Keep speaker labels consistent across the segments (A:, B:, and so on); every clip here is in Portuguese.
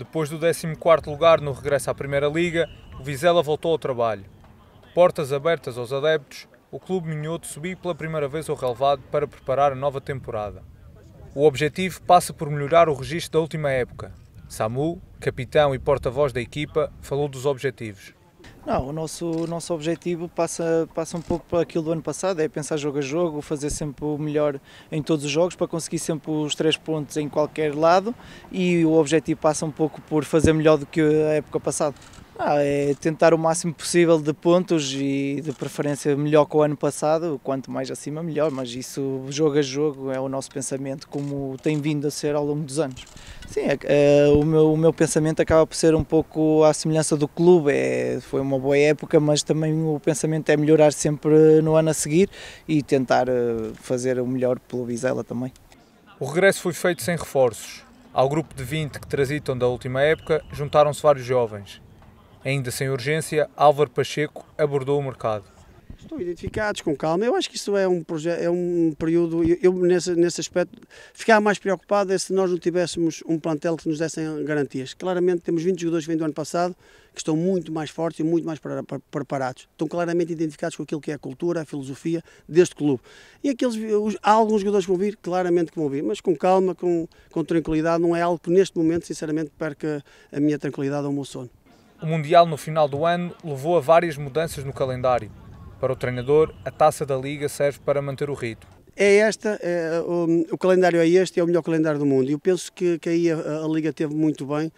A: Depois do 14º lugar no regresso à Primeira Liga, o Vizela voltou ao trabalho. Portas abertas aos adeptos, o clube minhoto subiu pela primeira vez ao relevado para preparar a nova temporada. O objetivo passa por melhorar o registro da última época. Samu, capitão e porta-voz da equipa, falou dos objetivos.
B: Não, o nosso, nosso objetivo passa, passa um pouco para aquilo do ano passado, é pensar jogo a jogo, fazer sempre o melhor em todos os jogos, para conseguir sempre os três pontos em qualquer lado e o objetivo passa um pouco por fazer melhor do que a época passada. Ah, é tentar o máximo possível de pontos e de preferência melhor que o ano passado, quanto mais acima melhor, mas isso jogo a jogo é o nosso pensamento como tem vindo a ser ao longo dos anos. Sim, é, eh, o, meu, o meu pensamento acaba por ser um pouco à semelhança do clube, é, foi uma boa época, mas também o pensamento é melhorar sempre no ano a seguir e tentar eh, fazer o melhor pelo Vizela também.
A: O regresso foi feito sem reforços. Ao grupo de 20 que transitam da última época, juntaram-se vários jovens, Ainda sem urgência, Álvaro Pacheco abordou o mercado.
C: Estão identificados com calma. Eu acho que isso é um projeto, é um período. Eu, eu nesse, nesse aspecto ficava mais preocupado é se nós não tivéssemos um plantel que nos dessem garantias. Claramente temos 20 jogadores que vêm do ano passado que estão muito mais fortes e muito mais preparados. Estão claramente identificados com aquilo que é a cultura, a filosofia deste clube. E aqueles, os, há alguns jogadores que vão vir, claramente que vão vir, mas com calma, com, com tranquilidade. Não é algo que neste momento, sinceramente, perca a minha tranquilidade ou o meu sono.
A: O Mundial no final do ano levou a várias mudanças no calendário. Para o treinador, a taça da Liga serve para manter o ritmo.
C: É esta, é, o, o, calendário é este, é o melhor calendário do mundo. Eu penso que, que aí a, a Liga teve muito bem,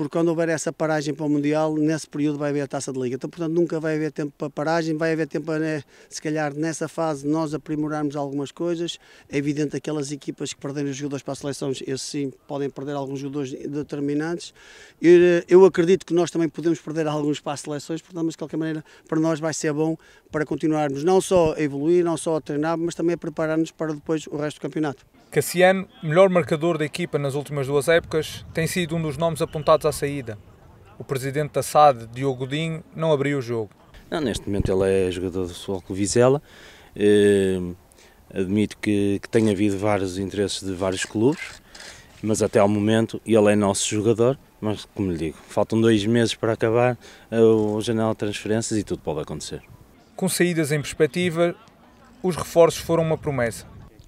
C: porque quando houver essa paragem para o Mundial, nesse período vai haver a taça de liga. Então, portanto, nunca vai haver tempo para paragem, vai haver tempo, né, se calhar, nessa fase, nós aprimorarmos algumas coisas. É evidente que aquelas equipas que perderem os jogadores para as seleções, esses sim, podem perder alguns jogadores determinantes. Eu, eu acredito que nós também podemos perder alguns para as seleções, portanto, mas de qualquer maneira, para nós vai ser bom para continuarmos não só a evoluir, não só a treinar, mas também a preparar-nos para depois o resto do campeonato.
A: Cassiano, melhor marcador da equipa nas últimas duas épocas, tem sido um dos nomes apontados à saída. O presidente da SAD, Diogo Godinho, não abriu o jogo.
D: Não, neste momento ele é jogador do Futebol Clube Vizela. Eh, admito que, que tenha havido vários interesses de vários clubes, mas até ao momento ele é nosso jogador. Mas, como lhe digo, faltam dois meses para acabar eh, o janela de transferências e tudo pode acontecer.
A: Com saídas em perspectiva, os reforços foram uma promessa.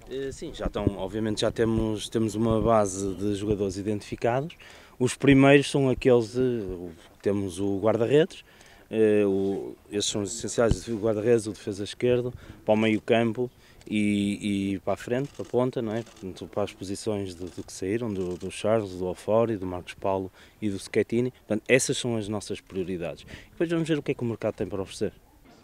D: Eh, sim, já estão, obviamente já temos, temos uma base de jogadores identificados. Os primeiros são aqueles, de, eh, temos o guarda-redes, eh, esses são os essenciais, o guarda-redes, o defesa esquerdo, para o meio campo e, e, para a frente, para a ponta, não é? Portanto, para as posições do, que saíram, do, do, Charles, do Alfori, do Marcos Paulo e do Schettini. Portanto, essas são as nossas prioridades. Depois vamos ver o que é que o mercado tem para oferecer.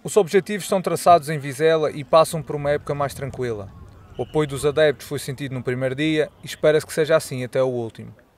A: Os objetivos estão traçados em Vizela e passam por uma época mais tranquila. O apoio dos adeptos foi sentido no primeiro dia e espera-se que seja assim até o último.